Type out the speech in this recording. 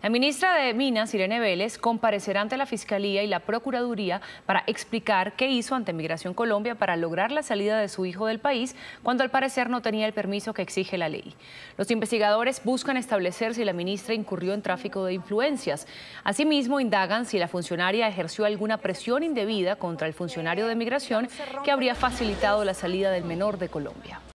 La ministra de Minas, Irene Vélez, comparecerá ante la Fiscalía y la Procuraduría para explicar qué hizo ante Migración Colombia para lograr la salida de su hijo del país cuando al parecer no tenía el permiso que exige la ley. Los investigadores buscan establecer si la ministra incurrió en tráfico de influencias. Asimismo, indagan si la funcionaria ejerció alguna presión indebida contra el funcionario de Migración que habría facilitado la salida del menor de Colombia.